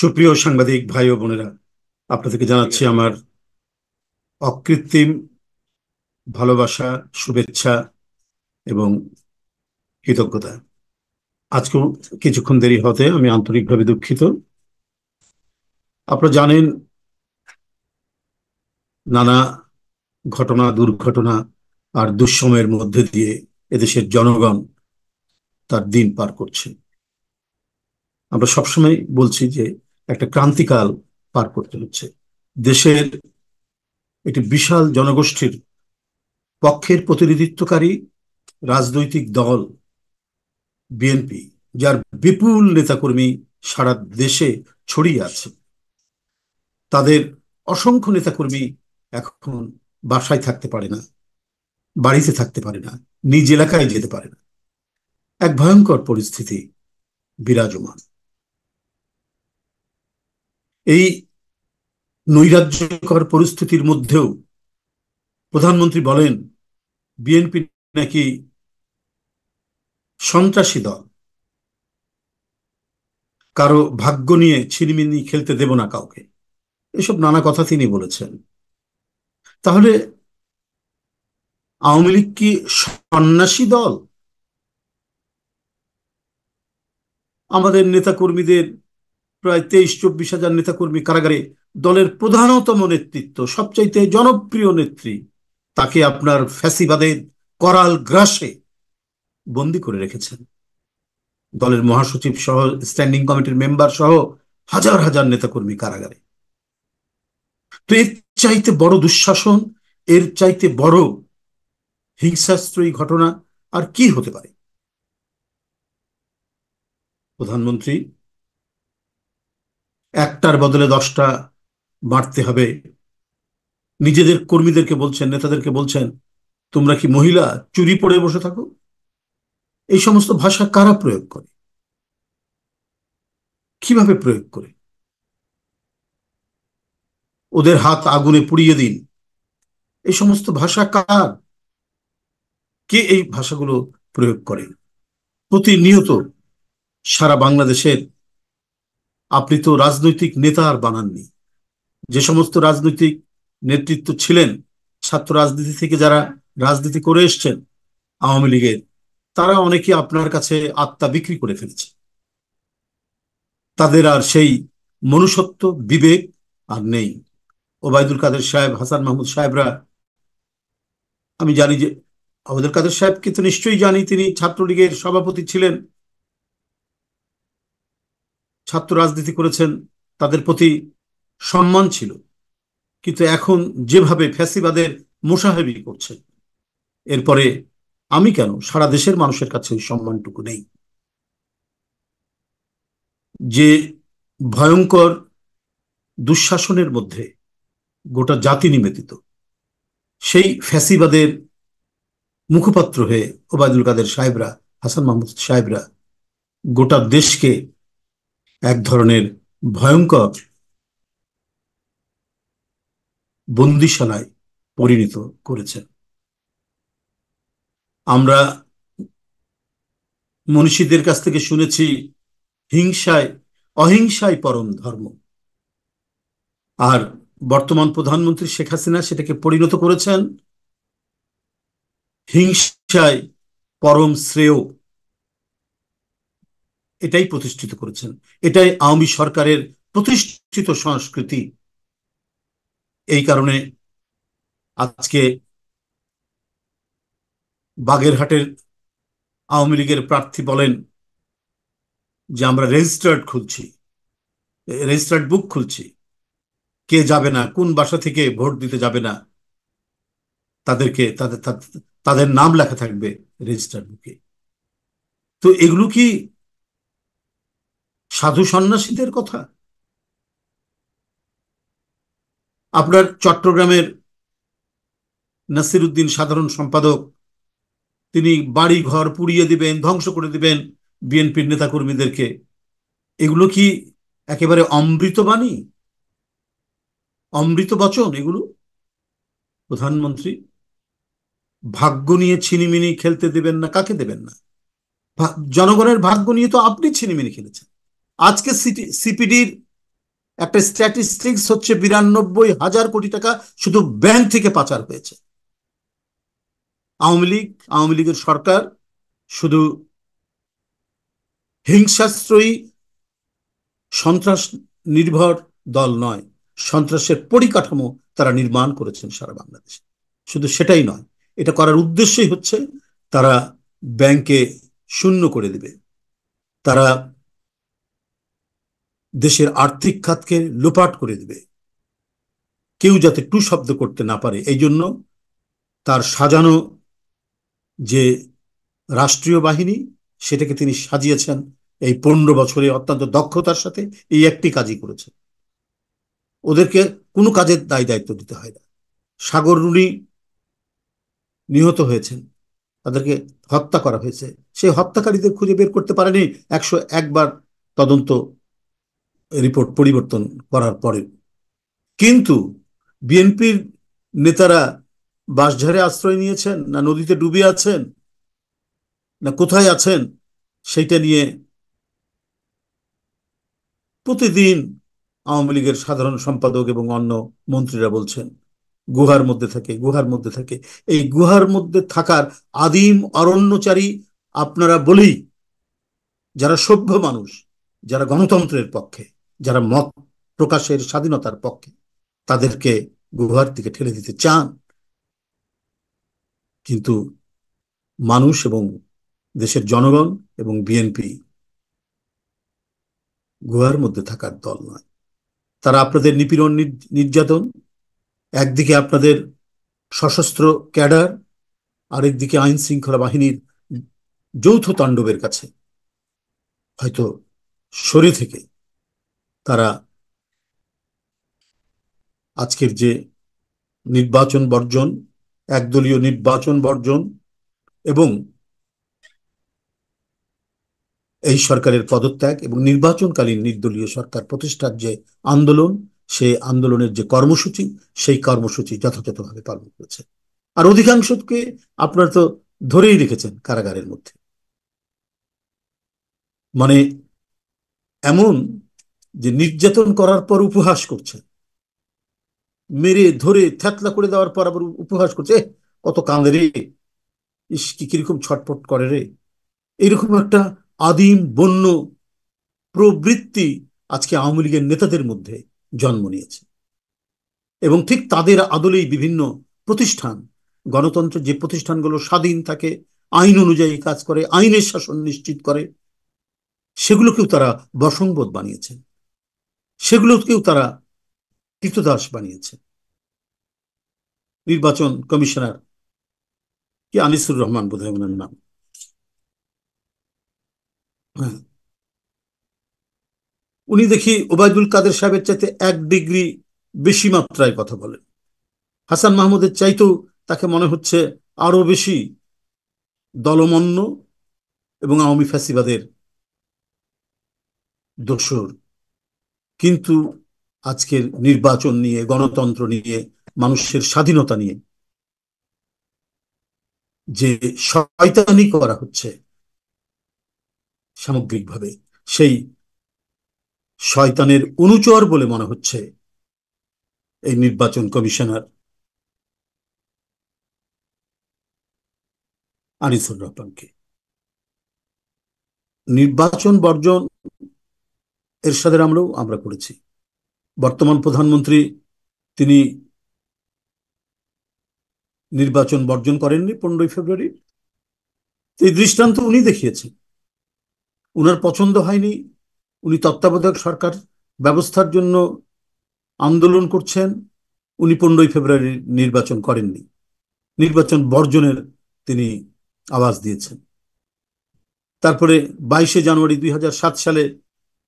সুপ্রিয় সাংবাদিক ভাই ও বোনেরা আপনাদেরকে জানাচ্ছি আমার অকৃত্রিম ভালোবাসা শুভেচ্ছা এবং কৃতজ্ঞতা আজকে কিছুক্ষণ দেরি হতে আমি আন্তরিকভাবে দুঃখিত আপনারা জানেন নানা ঘটনা দুর্ঘটনা আর দুঃসময়ের মধ্যে দিয়ে এদেশের জনগণ তার দিন পার করছে আমরা সবসময় বলছি যে একটা ক্রান্তিকাল পার করতে হচ্ছে দেশের একটি বিশাল জনগোষ্ঠীর পক্ষের প্রতিনিধিত্বকারী রাজনৈতিক দল বিএনপি যার বিপুল নেতাকর্মী সারা দেশে ছড়িয়ে আছে তাদের অসংখ্য নেতাকর্মী এখন বাসায় থাকতে পারে না বাড়িতে থাকতে পারে না নিজ এলাকায় যেতে পারে না এক ভয়ঙ্কর পরিস্থিতি বিরাজমান এই নৈরাজ্যকর পরিস্থিতির মধ্যেও প্রধানমন্ত্রী বলেন বিএনপি নাকি সন্ত্রাসী দল কারো ভাগ্য নিয়ে ছিনিমিনি খেলতে দেব না কাউকে এসব নানা কথা তিনি বলেছেন তাহলে আওয়ামী লীগ কি সন্ন্যাসী দল আমাদের নেতাকর্মীদের প্রায় তেইশ চব্বিশ হাজার নেতাকর্মী কারাগারে দলের প্রধানতম নেতৃত্ব সবচাইতে জনপ্রিয় নেত্রী তাকে আপনার ফ্যাসিবাদের করাল গ্রাসে বন্দি করে রেখেছেন দলের মহাসচিব সহ স্ট্যান্ডিং কমিটির মেম্বার সহ হাজার হাজার নেতাকর্মী কারাগারে তো এর চাইতে বড় দুঃশাসন এর চাইতে বড় হিংসাশ্রয়ী ঘটনা আর কি হতে পারে প্রধানমন্ত্রী একটার বদলে দশটা বাড়তে হবে নিজেদের কর্মীদেরকে বলছেন নেতাদেরকে বলছেন তোমরা কি মহিলা চুরি পড়ে বসে থাকো এই সমস্ত ভাষা কারা প্রয়োগ করে কিভাবে প্রয়োগ করে ওদের হাত আগুনে পুড়িয়ে দিন এই সমস্ত ভাষা কার কে এই ভাষাগুলো প্রয়োগ করে প্রতিনিয়ত সারা বাংলাদেশের আপনি তো রাজনৈতিক নেতা আর বানাননি যে সমস্ত রাজনৈতিক নেতৃত্ব ছিলেন ছাত্র রাজনীতি থেকে যারা রাজনীতি করে এসছেন আওয়ামী লীগের তারা অনেকে আপনার কাছে আত্মা বিক্রি করে ফেলেছে তাদের আর সেই মনুষ্যত্ব বিবেক আর নেই ওবায়দুল কাদের সাহেব হাসান মাহমুদ সাহেবরা আমি জানি যে ওবায়দুল কাদের সাহেবকে তো নিশ্চয়ই জানি তিনি ছাত্রলীগের সভাপতি ছিলেন ছাত্র রাজনীতি করেছেন তাদের প্রতি সম্মান ছিল কিন্তু এখন যেভাবে ফ্যাসিবাদের মোসাহেবি করছে এরপরে আমি কেন সারা দেশের মানুষের কাছে ওই সম্মানটুকু নেই যে ভয়ঙ্কর দুঃশাসনের মধ্যে গোটা জাতি নিবেদিত সেই ফ্যাসিবাদের মুখপাত্র হয়ে ওবায়দুল কাদের সাহেবরা হাসান মাহমুদ সাহেবরা গোটা দেশকে এক ধরনের ভয়ঙ্কর বন্দিশালায় পরিণত করেছেন আমরা মনীষীদের কাছ থেকে শুনেছি হিংসায় অহিংসায় পরম ধর্ম আর বর্তমান প্রধানমন্ত্রী শেখ হাসিনা সেটাকে পরিণত করেছেন হিংসায় পরম শ্রেয় এটাই প্রতিষ্ঠিত করেছেন এটাই আওয়ামী সরকারের প্রতিষ্ঠিত সংস্কৃতি এই কারণে আজকে বাগেরহাটের আওয়ামী লীগের প্রার্থী বলেন যে আমরা রেজিস্টার্ড খুলছি রেজিস্টার্ড বুক খুলছি কে যাবে না কোন বাসা থেকে ভোট দিতে যাবে না তাদেরকে তাদের তাদের নাম লেখা থাকবে রেজিস্টার্ড বুকে তো এগুলো কি সাধু সন্ন্যাসীদের কথা আপনার চট্টগ্রামের নাসিরুদ্দিন সাধারণ সম্পাদক তিনি বাড়ি ঘর পুড়িয়ে দিবেন ধ্বংস করে দিবেন বিএনপির নেতাকর্মীদেরকে এগুলো কি একেবারে অমৃতবাণী অমৃত বচন এগুলো প্রধানমন্ত্রী ভাগ্য নিয়ে ছিনিমিনি খেলতে দেবেন না কাকে দেবেন না জনগণের ভাগ্য নিয়ে তো আপনি ছিনিমিনি খেলেছেন আজকে সিপিডির একটা স্ট্যাটিস্টিক্স হচ্ছে বিরানব্বই হাজার কোটি টাকা শুধু ব্যাংক থেকে পাচার হয়েছে আওয়ামী লীগ আওয়ামী লীগের সরকার শুধু হিংসাশ্রয়ী সন্ত্রাস নির্ভর দল নয় সন্ত্রাসের পরিকাঠামো তারা নির্মাণ করেছেন সারা বাংলাদেশে শুধু সেটাই নয় এটা করার উদ্দেশ্যই হচ্ছে তারা ব্যাংকে শূন্য করে দেবে তারা দেশের আর্থিক খাতকে লোপাট করে দেবে কেউ যাতে টু শব্দ করতে না পারে এই জন্য তার সাজানো যে রাষ্ট্রীয় বাহিনী সেটাকে তিনি সাজিয়েছেন এই পনেরো বছরে অত্যন্ত দক্ষতার সাথে এই একটি কাজই করেছে ওদেরকে কোনো কাজের দায় দায়িত্ব দিতে হয় না সাগর রুনি নিহত হয়েছেন তাদেরকে হত্যা করা হয়েছে সেই হত্যাকারীদের খুঁজে বের করতে পারেনি একশো একবার তদন্ত রিপোর্ট পরিবর্তন করার পরে কিন্তু বিএনপির নেতারা বাঁশঝাড়ে আশ্রয় নিয়েছেন না নদীতে ডুবে আছেন না কোথায় আছেন সেইটা নিয়ে প্রতিদিন আওয়ামী লীগের সাধারণ সম্পাদক এবং অন্য মন্ত্রীরা বলছেন গুহার মধ্যে থাকে গুহার মধ্যে থাকে এই গুহার মধ্যে থাকার আদিম অরণ্যচারী আপনারা বলি যারা সভ্য মানুষ যারা গণতন্ত্রের পক্ষে যারা মত প্রকাশের স্বাধীনতার পক্ষে তাদেরকে গুহার দিকে ঠেলে দিতে চান কিন্তু মানুষ এবং দেশের জনগণ এবং বিএনপি গুহার মধ্যে থাকার দল নয় তারা আপনাদের নিপীড়ন নির্যাতন একদিকে আপনাদের সশস্ত্র ক্যাডার আরেকদিকে আইন শৃঙ্খলা বাহিনীর যৌথ তাণ্ডবের কাছে হয়তো শরীর থেকে তারা আজকের যে নির্বাচন বর্জন একদলীয় নির্বাচন বর্জন এবং এই সরকারের পদত্যাগ এবং নির্বাচনকালীন নির্দলীয় সরকার প্রতিষ্ঠার যে আন্দোলন সে আন্দোলনের যে কর্মসূচি সেই কর্মসূচি যথাযথভাবে পালন করেছে আর অধিকাংশকে আপনারা তো ধরেই রেখেছেন কারাগারের মধ্যে মানে এমন যে নির্যাতন করার পর উপহাস করছে মেরে ধরে থ্যাতলা করে দেওয়ার পর আবার উপহাস করছে কত কাঁদে রে ইস কি কিরকম ছটপট করে রে এরকম একটা আদিম বন্য প্রবৃত্তি আজকে আওয়ামী লীগের নেতাদের মধ্যে জন্ম নিয়েছে এবং ঠিক তাদের আদলেই বিভিন্ন প্রতিষ্ঠান গণতন্ত্র যে প্রতিষ্ঠানগুলো স্বাধীন থাকে আইন অনুযায়ী কাজ করে আইনের শাসন নিশ্চিত করে সেগুলোকেও তারা বসংবোধ বানিয়েছেন সেগুলোকেও তারা তীর্থদাস বানিয়েছে নির্বাচন কমিশনার কি আনিসুর রহমান বোধ হয় ওনার নাম হ্যাঁ। উনি দেখি ওবায়দুল কাদের সাহেবের চাইতে এক ডিগ্রি বেশি মাত্রায় কথা বলেন হাসান মাহমুদের চাইতেও তাকে মনে হচ্ছে আরও বেশি দলমন্য এবং আওয়ামী ফ্যাসিবাদের দোসর কিন্তু আজকের নির্বাচন নিয়ে গণতন্ত্র নিয়ে মানুষের স্বাধীনতা নিয়ে যে শয়তানি করা হচ্ছে সামগ্রিকভাবে সেই শয়তানের অনুচর বলে মনে হচ্ছে এই নির্বাচন কমিশনার আনিসুর রহমানকে নির্বাচন বর্জন এরশাদের আমরাও আমরা করেছি বর্তমান প্রধানমন্ত্রী তিনি নির্বাচন বর্জন করেননি পনেরোই ফেব্রুয়ারি এই দৃষ্টান্ত উনি দেখিয়েছেন উনার পছন্দ হয়নি উনি তত্ত্বাবধায়ক সরকার ব্যবস্থার জন্য আন্দোলন করছেন উনি পনেরোই ফেব্রুয়ারি নির্বাচন করেননি নির্বাচন বর্জনের তিনি আওয়াজ দিয়েছেন তারপরে বাইশে জানুয়ারি দুই সালে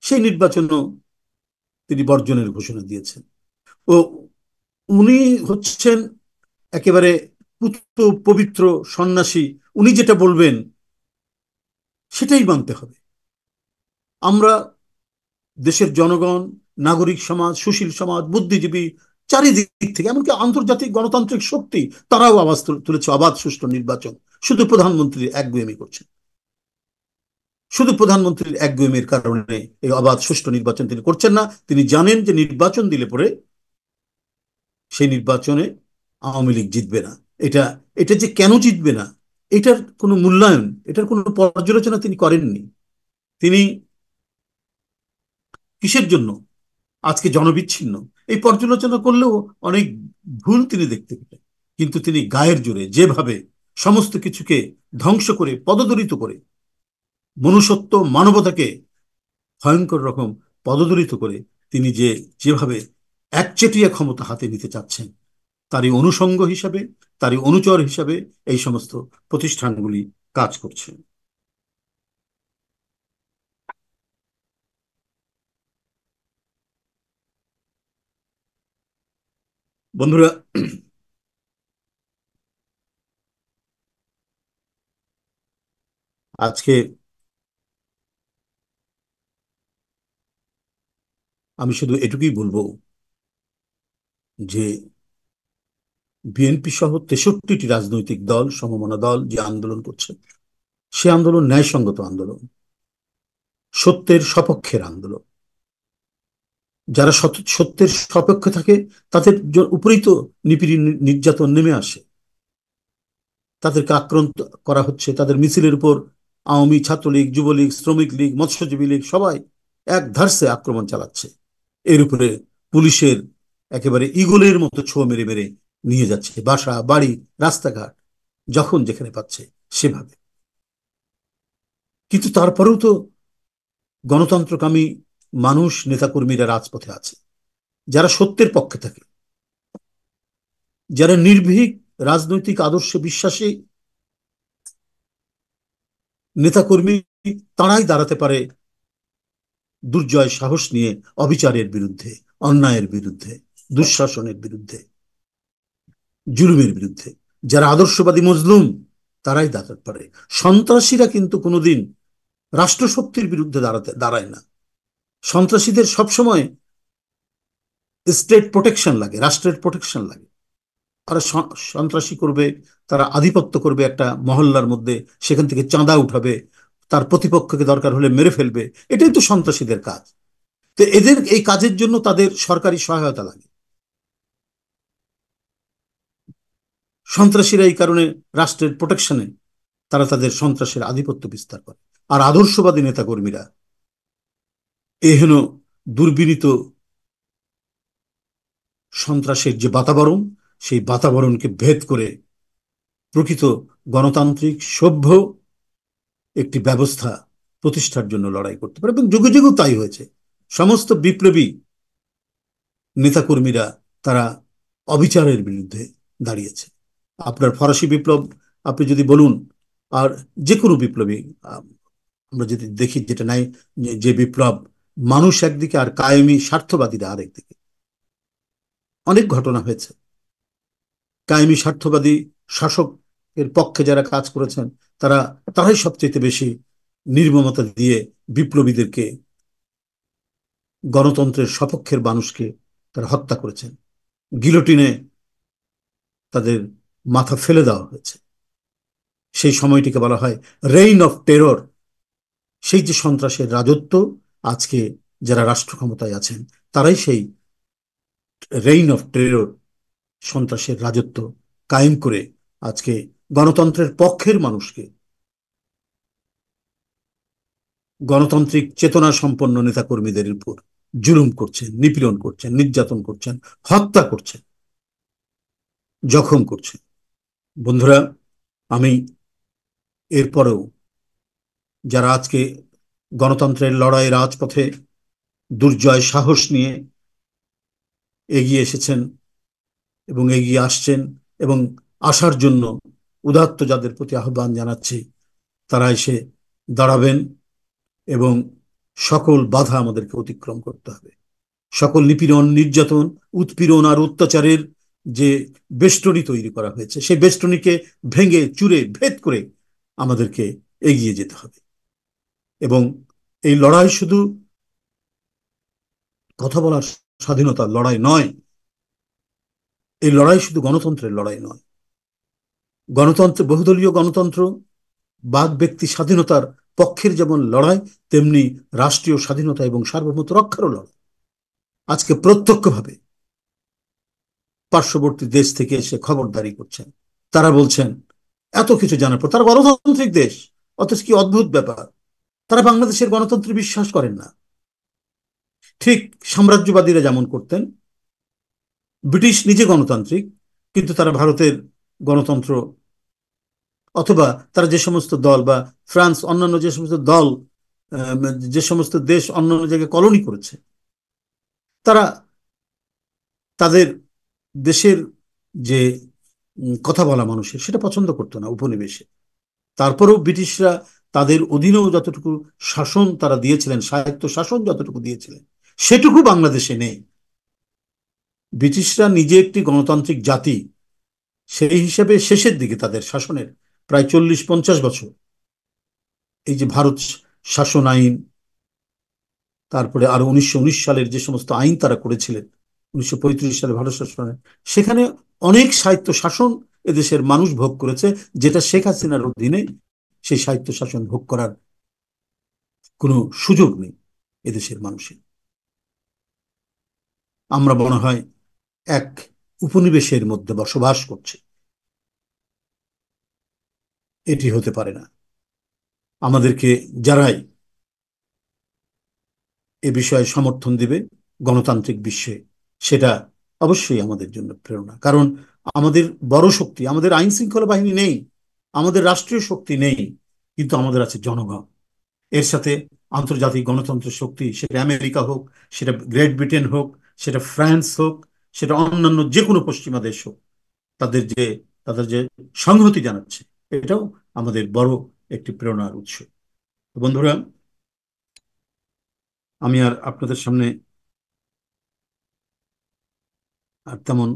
সেই নির্বাচনও তিনি বর্জনের ঘোষণা দিয়েছেন ও উনি হচ্ছেন একেবারে পুত্র পবিত্র সন্ন্যাসী উনি যেটা বলবেন সেটাই মানতে হবে আমরা দেশের জনগণ নাগরিক সমাজ সুশীল সমাজ বুদ্ধিজীবী চারিদিক থেকে এমনকি আন্তর্জাতিক গণতান্ত্রিক শক্তি তারাও আওয়াজ তুলেছে অবাধ সুষ্ঠু নির্বাচন শুধু প্রধানমন্ত্রী একগুয়েমি করছেন শুধু প্রধানমন্ত্রীর একগুয়েমের কারণে এই অবাধ সুষ্ঠু নির্বাচন তিনি করছেন না তিনি জানেন যে নির্বাচন দিলে পরে সেই নির্বাচনে আওয়ামী লীগ জিতবে না এটা এটা যে কেন জিতবে না এটার কোনো মূল্যায়ন এটার কোনো পর্যালোচনা তিনি করেননি তিনি কিসের জন্য আজকে জনবিচ্ছিন্ন এই পর্যালোচনা করলেও অনেক ভুল তিনি দেখতে পেলেন কিন্তু তিনি গায়ের জোরে যেভাবে সমস্ত কিছুকে ধ্বংস করে পদদরিত করে মনুষ্যত্ব মানবতাকে ভয়ঙ্কর রকম পদদলিত করে তিনি যে যেভাবে একচেটিয়া ক্ষমতা হাতে নিতে চাচ্ছেন তারই অনুষঙ্গ হিসাবে তারই অনুচর হিসাবে এই সমস্ত প্রতিষ্ঠানগুলি কাজ করছে বন্ধুরা আজকে আমি শুধু এটুকুই বলবো যে বিএনপি সহ তেষট্টিটি রাজনৈতিক দল সমমনা দল যে আন্দোলন করছে সে আন্দোলন ন্যায়সঙ্গত আন্দোলন সত্যের সপক্ষের আন্দোলন যারা সত্যের সপক্ষে থাকে তাদের উপরেই তো নিপীড়ন নির্যাতন নেমে আসে তাদেরকে আক্রান্ত করা হচ্ছে তাদের মিছিলের উপর আওয়ামী ছাত্রলীগ যুবলীগ শ্রমিক লীগ মৎস্যজীবী লীগ সবাই এক ধারসে আক্রমণ চালাচ্ছে এর উপরে পুলিশের একেবারে ইগলের মতো ছোঁয়া মেরে মেরে নিয়ে যাচ্ছে বাসা বাড়ি রাস্তাঘাট যখন যেখানে পাচ্ছে সেভাবে কিন্তু তারপরেও তো গণতন্ত্রকামী মানুষ নেতাকর্মীরা রাজপথে আছে যারা সত্যের পক্ষে থাকে যারা নির্ভীক রাজনৈতিক আদর্শে বিশ্বাসী নেতাকর্মী তারাই দাঁড়াতে পারে দুর্জয় সাহস নিয়ে অবিচারের বিরুদ্ধে অন্যায়ের বিরুদ্ধে দুঃশাসনের বিরুদ্ধে জুলুমের বিরুদ্ধে যারা আদর্শবাদী মজলুম তারাই দাঁড়াতে পারে সন্ত্রাসীরা কিন্তু কোনোদিন রাষ্ট্রশক্তির বিরুদ্ধে দাঁড়াতে দাঁড়ায় না সন্ত্রাসীদের সবসময় স্টেট প্রোটেকশন লাগে রাষ্ট্রের প্রোটেকশন লাগে তারা সন্ত্রাসী করবে তারা আধিপত্য করবে একটা মহল্লার মধ্যে সেখান থেকে চাঁদা উঠাবে তার প্রতিপক্ষকে দরকার হলে মেরে ফেলবে এটাই তো সন্ত্রাসীদের কাজ তো এদের এই কাজের জন্য তাদের সরকারি সহায়তা লাগে সন্ত্রাসীরা এই কারণে রাষ্ট্রের প্রোটেকশনে তারা তাদের সন্ত্রাসের আধিপত্য বিস্তার করে আর আদর্শবাদী নেতাকর্মীরা এহেন দুর্বিনীত সন্ত্রাসের যে বাতাবরণ সেই বাতাবরণকে ভেদ করে প্রকৃত গণতান্ত্রিক সভ্য একটি ব্যবস্থা প্রতিষ্ঠার জন্য লড়াই করতে পারে এবং যুগে যুগেও তাই হয়েছে সমস্ত বিপ্লবী নেতাকর্মীরা তারা অবিচারের বিরুদ্ধে দাঁড়িয়েছে আপনার ফরাসি বিপ্লব আপনি যদি বলুন আর যে কোনো বিপ্লবী আমরা যদি দেখি যেটা নাই যে বিপ্লব মানুষ একদিকে আর কায়েমি স্বার্থবাদীরা আরেকদিকে অনেক ঘটনা হয়েছে কায়েমি স্বার্থবাদী শাসকের পক্ষে যারা কাজ করেছেন তারা তারাই সবচেয়ে বেশি নির্মমতা দিয়ে বিপ্লবীদেরকে গণতন্ত্রের সপক্ষের মানুষকে তারা হত্যা করেছেন গিলোটিনে তাদের মাথা ফেলে দেওয়া হয়েছে সেই সময়টিকে বলা হয় রেইন অফ টেরর সেই যে সন্ত্রাসের রাজত্ব আজকে যারা রাষ্ট্র ক্ষমতায় আছেন তারাই সেই রেইন অফ টেরর সন্ত্রাসের রাজত্ব কায়েম করে আজকে গণতন্ত্রের পক্ষের মানুষকে গণতান্ত্রিক চেতনা সম্পন্ন নেতাকর্মীদের উপর জুলুম করছেন নিপীড়ন করছেন নির্যাতন করছেন হত্যা করছেন জখম করছেন বন্ধুরা আমি এরপরেও যারা আজকে গণতন্ত্রের লড়াই রাজপথে দুর্জয় সাহস নিয়ে এগিয়ে এসেছেন এবং এগিয়ে আসছেন এবং আসার জন্য উদাত্ত যাদের প্রতি আহ্বান জানাচ্ছি তারা এসে দাঁড়াবেন এবং সকল বাধা আমাদেরকে অতিক্রম করতে হবে সকল নিপীড়ন নির্যাতন উৎপীড়ন আর অত্যাচারের যে বেষ্টনী তৈরি করা হয়েছে সেই বেষ্টনীকে ভেঙে চুরে ভেদ করে আমাদেরকে এগিয়ে যেতে হবে এবং এই লড়াই শুধু কথা বলার স্বাধীনতার লড়াই নয় এই লড়াই শুধু গণতন্ত্রের লড়াই নয় গণতন্ত্র বহুদলীয় গণতন্ত্র বাক ব্যক্তি স্বাধীনতার পক্ষের যেমন লড়াই তেমনি রাষ্ট্রীয় স্বাধীনতা এবং সার্বভৌমত্ব রক্ষারও লড়াই আজকে প্রত্যক্ষভাবে পার্শ্ববর্তী দেশ থেকে এসে খবরদারি করছেন তারা বলছেন এত কিছু জানার পর তারা গণতান্ত্রিক দেশ অথচ কি অদ্ভুত ব্যাপার তারা বাংলাদেশের গণতন্ত্রে বিশ্বাস করেন না ঠিক সাম্রাজ্যবাদীরা যেমন করতেন ব্রিটিশ নিজে গণতান্ত্রিক কিন্তু তারা ভারতের গণতন্ত্র অথবা তারা যে সমস্ত দল বা ফ্রান্স অন্যান্য যে সমস্ত দল যে সমস্ত দেশ অন্যান্য জায়গায় কলোনি করেছে তারা তাদের দেশের যে কথা বলা মানুষের সেটা পছন্দ করতো না উপনিবেশে তারপরেও ব্রিটিশরা তাদের অধীনেও যতটুকু শাসন তারা দিয়েছিলেন সাহিত্য শাসন যতটুকু দিয়েছিলেন সেটুকু বাংলাদেশে নেই ব্রিটিশরা নিজে একটি গণতান্ত্রিক জাতি সেই হিসাবে শেষের দিকে তাদের শাসনের প্রায় চল্লিশ পঞ্চাশ বছর এই যে ভারত শাসন আইন তারপরে আরো উনিশশো সালের যে সমস্ত আইন তারা করেছিলেন উনিশশো সালে ভারত শাসনের সেখানে অনেক সাহিত্য শাসন এদেশের মানুষ ভোগ করেছে যেটা শেখ হাসিনার অধীনে সেই সাহিত্য শাসন ভোগ করার কোনো সুযোগ নেই এদেশের মানুষের আমরা মনে হয় এক উপনিবেশের মধ্যে বসবাস করছে এটি হতে পারে না আমাদেরকে যারাই এ বিষয়ে সমর্থন দিবে গণতান্ত্রিক বিশ্বে সেটা অবশ্যই আমাদের জন্য প্রেরণা কারণ আমাদের বড় শক্তি আমাদের আইন শৃঙ্খলা বাহিনী নেই আমাদের রাষ্ট্রীয় শক্তি নেই কিন্তু আমাদের আছে জনগণ এর সাথে আন্তর্জাতিক গণতন্ত্র শক্তি সেটা আমেরিকা হোক সেটা গ্রেট ব্রিটেন হোক সেটা ফ্রান্স হোক সেটা অন্যান্য যে কোনো পশ্চিমা দেশও তাদের যে তাদের যে সংহতি জানাচ্ছে এটাও আমাদের বড় একটি প্রেরণার উৎস বন্ধুরা আমি আর আপনাদের সামনে আর তেমন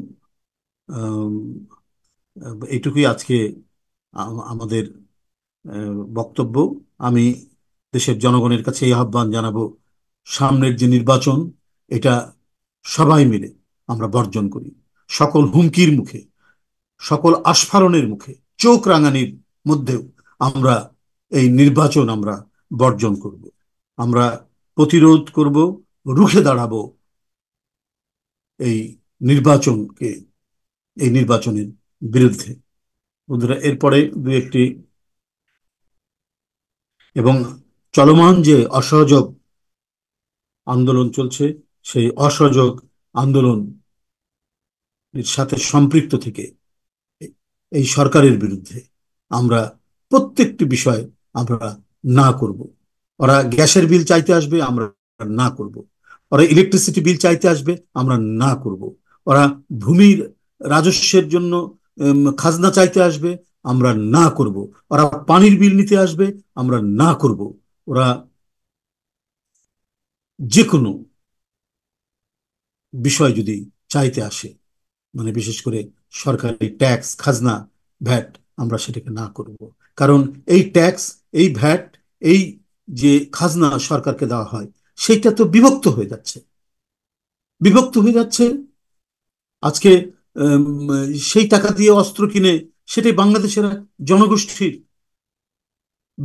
এইটুকুই আজকে আমাদের বক্তব্য আমি দেশের জনগণের কাছে এই আহ্বান জানাবো সামনের যে নির্বাচন এটা সবাই মিলে আমরা বর্জন করি সকল হুমকির মুখে সকল আস্ফারণের মুখে চোখ রাঙানির মধ্যেও আমরা এই নির্বাচন আমরা বর্জন করব আমরা প্রতিরোধ করব রুখে দাঁড়াবো এই নির্বাচনকে এই নির্বাচনের বিরুদ্ধে বন্ধুরা এরপরে দু একটি এবং চলমান যে অসহযোগ আন্দোলন চলছে সেই অসহযোগ আন্দোলন এর সাথে সম্পৃক্ত থেকে এই সরকারের বিরুদ্ধে আমরা প্রত্যেকটি বিষয় আমরা না করব ওরা গ্যাসের বিল চাইতে আসবে আমরা না করব ওরা ইলেকট্রিসিটি বিল চাইতে আসবে আমরা না করব ওরা ভূমির রাজস্বের জন্য খাজনা চাইতে আসবে আমরা না করব ওরা পানির বিল নিতে আসবে আমরা না করব ওরা যে কোনো বিষয় যদি চাইতে আসে মানে বিশেষ করে সরকারি ট্যাক্স খাজনা ভ্যাট আমরা সেটাকে না করব কারণ এই ট্যাক্স এই ভ্যাট এই যে খাজনা সরকারকে দেওয়া হয় সেইটা তো বিভক্ত হয়ে যাচ্ছে বিভক্ত হয়ে যাচ্ছে আজকে সেই টাকা দিয়ে অস্ত্র কিনে সেটাই বাংলাদেশের জনগোষ্ঠীর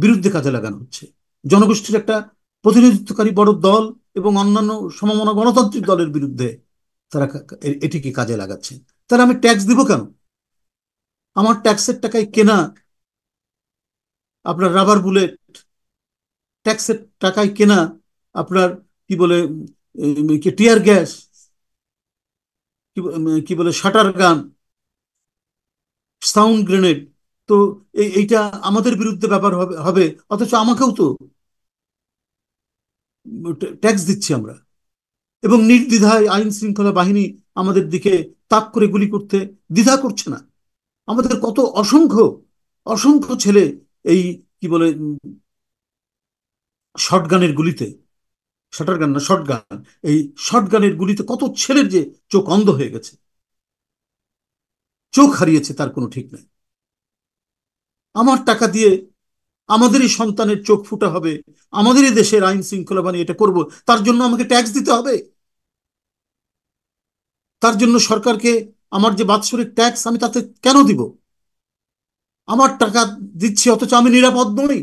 বিরুদ্ধে কাজে লাগানো হচ্ছে জনগোষ্ঠীর একটা প্রতিনিধিত্বকারী বড় দল এবং অন্যান্য সমমনা গণতান্ত্রিক দলের বিরুদ্ধে তারা এটিকে কাজে লাগাচ্ছে তাহলে আমি ট্যাক্স দিব কেন আমার ট্যাক্সের টাকায় কেনা আপনার রাবার বুলেট ট্যাক্সের টাকায় কেনা আপনার কি বলে টিয়ার গ্যাস কি বলে শাটার গান সাউন্ড গ্রেনেড তো এইটা আমাদের বিরুদ্ধে ব্যাপার হবে হবে অথচ আমাকেও তো ট্যাক্স দিচ্ছি আমরা এবং নির্দ্বিধায় আইন শৃঙ্খলা বাহিনী আমাদের দিকে তাক করে গুলি করতে দ্বিধা করছে না আমাদের কত অসংখ্য অসংখ্য ছেলে এই কি বলে শটগানের গুলিতে শাটার গান না শটগান এই শটগানের গুলিতে কত ছেলের যে চোখ অন্ধ হয়ে গেছে চোখ হারিয়েছে তার কোনো ঠিক নাই আমার টাকা দিয়ে আমাদেরই সন্তানের চোখ ফুটা হবে আমাদেরই দেশের আইন শৃঙ্খলা বানিয়ে এটা করব তার জন্য আমাকে ট্যাক্স দিতে হবে তার জন্য সরকারকে আমার যে বাৎসরিক ট্যাক্স আমি তাতে কেন দিব আমার টাকা দিচ্ছি অথচ আমি নিরাপদ নই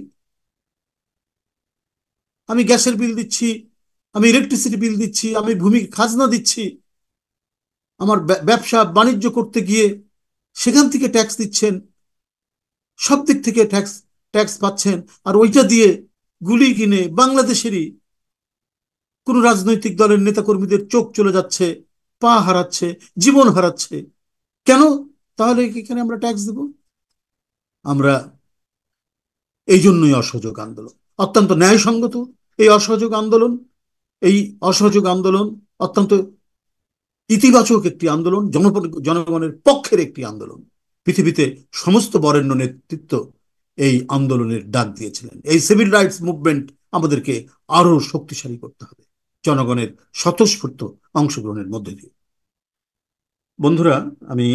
আমি গ্যাসের বিল দিচ্ছি আমি ইলেকট্রিসিটি বিল দিচ্ছি আমি ভূমি খাজনা দিচ্ছি আমার ব্যবসা বাণিজ্য করতে গিয়ে সেখান থেকে ট্যাক্স দিচ্ছেন সব দিক থেকে ট্যাক্স ট্যাক্স পাচ্ছেন আর ওইটা দিয়ে গুলি কিনে বাংলাদেশেরই কোনো রাজনৈতিক দলের নেতাকর্মীদের চোখ চলে যাচ্ছে পা হারাচ্ছে জীবন হারাচ্ছে কেন তাহলে এখানে আমরা ট্যাক্স দেব আমরা এই জন্যই অসহযোগ আন্দোলন অত্যন্ত ন্যায়সঙ্গত এই অসহযোগ আন্দোলন এই অসহযোগ আন্দোলন অত্যন্ত ইতিবাচক একটি আন্দোলন জনগণের পক্ষের একটি আন্দোলন পৃথিবীতে সমস্ত বরেণ্য নেতৃত্ব এই আন্দোলনের ডাক দিয়েছিলেন এই সিভিল রাইটস মুভমেন্ট আমাদেরকে আরো শক্তিশালী করতে হবে জনগণের স্বতঃস্ফূর্ত অংশগ্রহণের মধ্যে দিয়ে বন্ধুরা আমি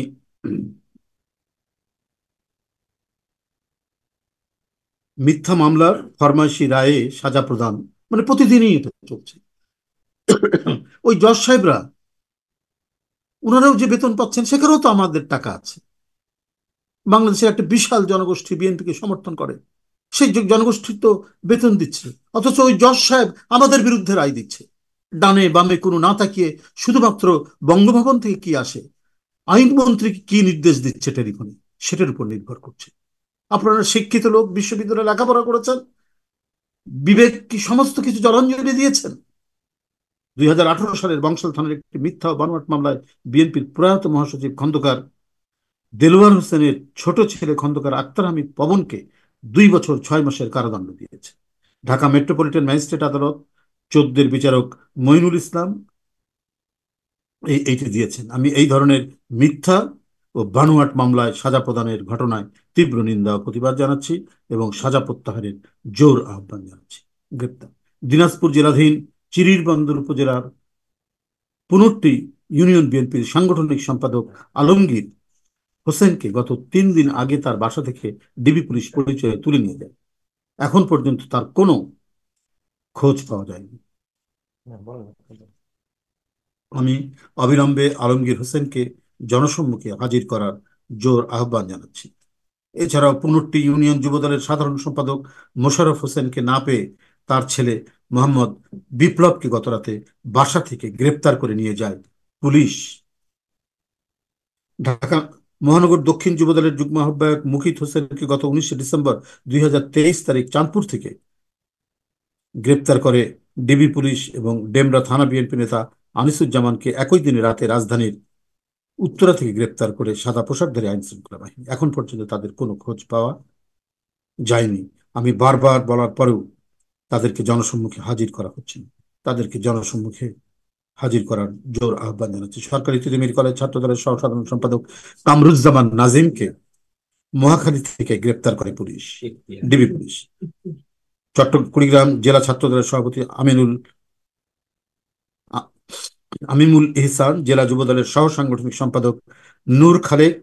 মিথ্যা মামলার ফরমাইশি রায়ে সাজা প্রদান মানে প্রতিদিনই এটা চলছে ওই জজ সাহেবরা ওনারাও যে বেতন পাচ্ছেন সেখানেও তো আমাদের টাকা আছে বাংলাদেশের একটা বিশাল জনগোষ্ঠী বিএনপিকে সমর্থন করে সেই জনগোষ্ঠী তো বেতন দিচ্ছে অথচ ওই জজ সাহেব আমাদের বিরুদ্ধে রায় দিচ্ছে ডানে বামে কোনো না তাকিয়ে শুধুমাত্র বঙ্গভবন থেকে কি আসে আইনমন্ত্রী কি নির্দেশ দিচ্ছে টেলিফোনে সেটার উপর নির্ভর করছে আপনারা শিক্ষিত লোক বিশ্ববিদ্যালয়ে লেখাপড়া করেছেন বিবেক কি সমস্ত কিছু জলাঞ্জলি দিয়েছেন দুই সালের বংশাল থানার একটি মিথ্যা বানোয়াট মামলায় বিএনপির প্রয়াত মহাসচিব খন্দকার দেলোয়ার হোসেনের ছোট ছেলে খন্দকার আক্তার হামিদ পবনকে দুই বছর ছয় মাসের কারাদণ্ড দিয়েছে ঢাকা মেট্রোপলিটন ম্যাজিস্ট্রেট আদালত চোদ্দের বিচারক মইনুল ইসলাম এইটি দিয়েছেন আমি এই ধরনের মিথ্যা ও বানুয়াট মামলায় সাজা প্রদানের ঘটনায় তীব্র নিন্দা ও প্রতিবাদ জানাচ্ছি এবং সাজা প্রত্যাহারের জোর আহ্বান জানাচ্ছি গ্রেপ্তার দিনাজপুর জেলাধীন চিরিরবন্দর উপজেলার পুনরটি ইউনিয়ন বিএনপির সাংগঠনিক সম্পাদক আলমগীর হোসেনকে গত তিন দিন আগে তার বাসা থেকে ডিবি পুলিশ পরিচয়ে তুলে নিয়ে যায় এখন পর্যন্ত তার কোনো খোঁজ পাওয়া যায়নি হ্যাঁ, আমি অবিলম্বে আলমগীর হোসেনকে জনসম্মুখে হাজির করার জোর আহ্বান জানাচ্ছি এছাড়াও পুনরটি ইউনিয়ন যুবদলের সাধারণ সম্পাদক মোশাররফ হোসেনকে না পেয়ে তার ছেলে মোহাম্মদ বিপ্লবকে গতরাতে বাসা থেকে গ্রেপ্তার করে নিয়ে যায় পুলিশ ঢাকা মহানগর দক্ষিণ যুবদলের যুগ্ম আহ্বায়ক মুখিত হোসেনকে গত উনিশে ডিসেম্বর দুই তারিখ চাঁদপুর থেকে গ্রেপ্তার করে ডিবি পুলিশ এবং ডেমরা থানা বিএনপি নেতা আনিসুজ্জামানকে একই দিনে রাতে রাজধানীর উত্তরা থেকে গ্রেপ্তার করে সাদা পোশাকধারী আইন শৃঙ্খলা বাহিনী এখন পর্যন্ত তাদের কোনো খোঁজ পাওয়া যায়নি আমি বারবার বলার পরেও তাদেরকে জনসম্মুখে হাজির করা হচ্ছে না তাদেরকে জনসম্মুখে হাজির করার জোর আহ্বান জানাচ্ছি সরকারি তিতুমির কলেজ ছাত্র দলের সহসাধারণ সম্পাদক কামরুজ্জামান নাজিমকে মহাখালী থেকে গ্রেপ্তার করে police DB police Chattogram Kurigram জেলা ছাত্র দলের সভাপতি আমিনুল আমিমুল ইহসান জেলা যুব দলের সহ সাংগঠনিক সম্পাদক নূর খালেক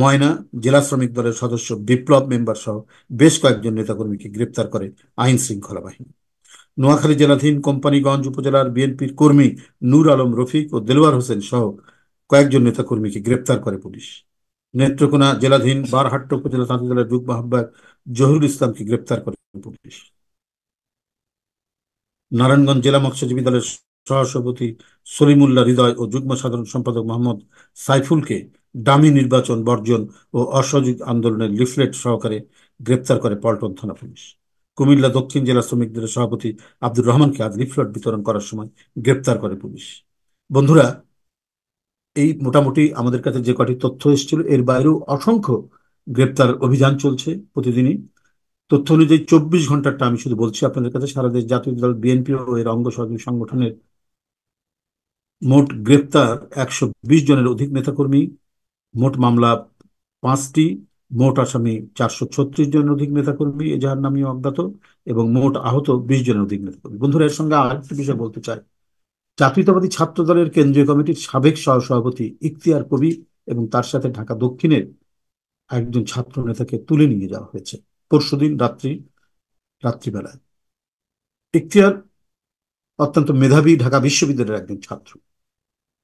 ময়না জেলা শ্রমিক দলের সদস্য বিপ্লব মেম্বার সহ বেশ কয়েকজন নেতাকর্মীকে গ্রেপ্তার করে আইন শৃঙ্খলা বাহিনী নোয়াখালী জেলাধীন কোম্পানিগঞ্জ উপজেলার বিএনপির কর্মী নূর আলম রফিক ও দেলোয়ার হোসেন সহ কয়েকজন নেতাকর্মীকে গ্রেপ্তার করে পুলিশ নেত্রকোনা জেলাধীন বারহাট্ট উপজেলা তাঁতি জেলার যুগ মাহব্বার জহুরুল ইসলামকে গ্রেপ্তার করে পুলিশ নারায়ণগঞ্জ জেলা মৎস্যজীবী দলের সহসভাপতি সলিমুল্লাহ হৃদয় ও যুগ্ম সাধারণ সম্পাদক মোহাম্মদ সাইফুলকে দামি নির্বাচন বর্জন ও অসহযোগ আন্দোলনের লিফলেট সহকারে গ্রেপ্তার করে পল্টন থানা পুলিশ কুমিল্লা দক্ষিণ জেলা শ্রমিক দলের সভাপতি আব্দুর রহমানকে আজ লিফলট বিতরণ করার সময় গ্রেপ্তার করে পুলিশ বন্ধুরা এই মোটামুটি আমাদের কাছে যে কটি তথ্য এসেছিল এর বাইরেও অসংখ্য গ্রেপ্তার অভিযান চলছে প্রতিদিনই তথ্য অনুযায়ী চব্বিশ ঘন্টারটা আমি শুধু বলছি আপনাদের কাছে সারা দেশ জাতীয় দল বিএনপি ও এর অঙ্গ সহযোগী সংগঠনের মোট গ্রেপ্তার একশো জনের অধিক নেতাকর্মী মোট মামলা পাঁচটি মোট আসামি চারশো ছত্রিশ জনের অধিক নেতাকর্মী এজাহার নামীয় অজ্ঞাত এবং মোট আহত বিশ জনের অধিক নেতাকর্মী বন্ধুরা এর সঙ্গে আরেকটি বিষয় বলতে চাই জাতীয়তাবাদী ছাত্র দলের কেন্দ্রীয় কমিটির সাবেক সহ সভাপতি ইখতিয়ার কবি এবং তার সাথে ঢাকা দক্ষিণের একজন ছাত্র নেতাকে তুলে নিয়ে যাওয়া হয়েছে পরশুদিন রাত্রি রাত্রিবেলায় ইখতিয়ার অত্যন্ত মেধাবী ঢাকা বিশ্ববিদ্যালয়ের একজন ছাত্র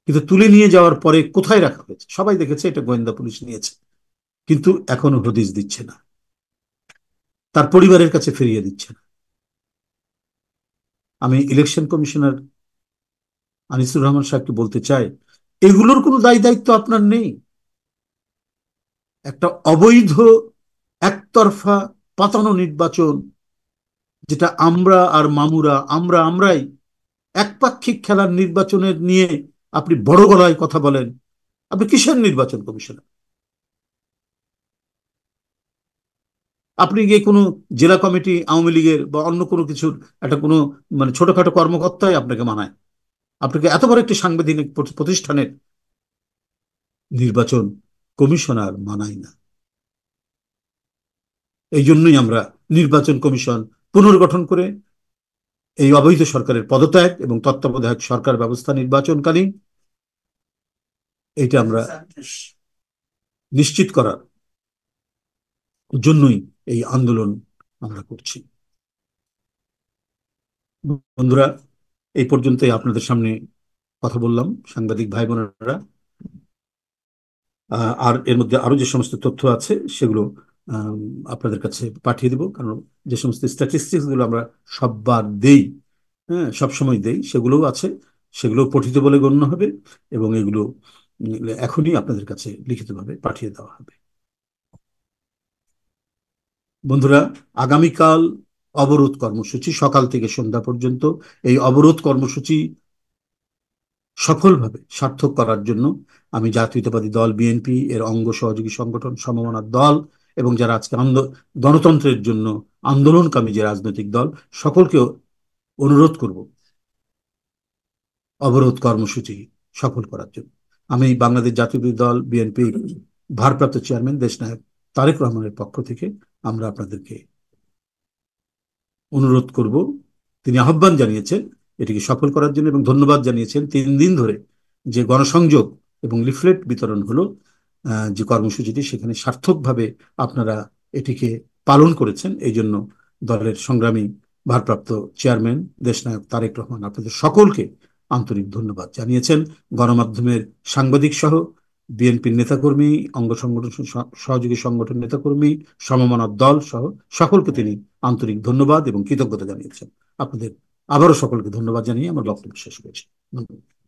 কিন্তু তুলে নিয়ে যাওয়ার পরে কোথায় রাখা হয়েছে সবাই দেখেছে এটা গোয়েন্দা পুলিশ নিয়েছে কিন্তু এখনো হদিস দিচ্ছে না তার পরিবারের কাছে ফিরিয়ে দিচ্ছে না আমি ইলেকশন কমিশনার আনিসুর রহমান সাহেবকে বলতে চাই এগুলোর কোনো দায় দায়িত্ব আপনার নেই একটা অবৈধ একতরফা পাতানো নির্বাচন যেটা আমরা আর মামুরা আমরা আমরাই একপাক্ষিক খেলার নির্বাচনের নিয়ে আপনি বড় গলায় কথা বলেন আপনি কিসের নির্বাচন কমিশনার আপনি গিয়ে কোনো জেলা কমিটি আওয়ামী লীগের বা অন্য কোনো কিছুর একটা কোনো মানে ছোটখাটো কর্মকর্তাই আপনাকে মানায় আপনাকে এত বড় একটি সাংবিধানিক প্রতিষ্ঠানের নির্বাচন কমিশনার মানায় না এই জন্যই আমরা নির্বাচন কমিশন পুনর্গঠন করে এই অবৈধ সরকারের পদত্যাগ এবং তত্ত্বাবধায়ক সরকার ব্যবস্থা নির্বাচনকালীন এটা আমরা নিশ্চিত করার জন্যই এই আন্দোলন আমরা করছি বন্ধুরা এই পর্যন্তই আপনাদের সামনে কথা বললাম সাংবাদিক ভাই বোনেরা আর এর মধ্যে আরো যে সমস্ত তথ্য আছে সেগুলো আপনাদের কাছে পাঠিয়ে দিব কারণ যে সমস্ত স্ট্যাটিস্টিক্স গুলো আমরা সববার দেই হ্যাঁ সবসময় দেই সেগুলোও আছে সেগুলো পঠিত বলে গণ্য হবে এবং এগুলো এখনই আপনাদের কাছে লিখিতভাবে পাঠিয়ে দেওয়া হবে বন্ধুরা আগামীকাল অবরোধ কর্মসূচি সকাল থেকে সন্ধ্যা পর্যন্ত এই অবরোধ কর্মসূচি সফলভাবে সার্থক করার জন্য আমি জাতীয়তাবাদী দল বিএনপি এর অঙ্গ সহযোগী সংগঠন সমমনার দল এবং যারা আজকে গণতন্ত্রের জন্য আন্দোলনকামী যে রাজনৈতিক দল সকলকে অনুরোধ করব অবরোধ কর্মসূচি সফল করার জন্য আমি বাংলাদেশ জাতীয় দল বিএনপি ভারপ্রাপ্ত চেয়ারম্যান দেশনায়ক তারেক রহমানের পক্ষ থেকে আমরা আপনাদেরকে অনুরোধ করব তিনি আহ্বান জানিয়েছেন এটিকে সফল করার জন্য এবং ধন্যবাদ জানিয়েছেন তিন দিন ধরে যে গণসংযোগ এবং লিফলেট বিতরণ হলো যে কর্মসূচিটি সেখানে সার্থকভাবে আপনারা এটিকে পালন করেছেন এই জন্য দলের সংগ্রামী ভারপ্রাপ্ত চেয়ারম্যান দেশনায়ক তারেক রহমান আপনাদের সকলকে আন্তরিক ধন্যবাদ জানিয়েছেন গণমাধ্যমের সাংবাদিক সহ বিএনপির নেতাকর্মী অঙ্গ সংগঠন সহযোগী সংগঠন নেতাকর্মী সমমানব দল সহ সকলকে তিনি আন্তরিক ধন্যবাদ এবং কৃতজ্ঞতা জানিয়েছেন আপনাদের আবারও সকলকে ধন্যবাদ জানিয়ে আমার বক্তব্য শেষ করেছি ধন্যবাদ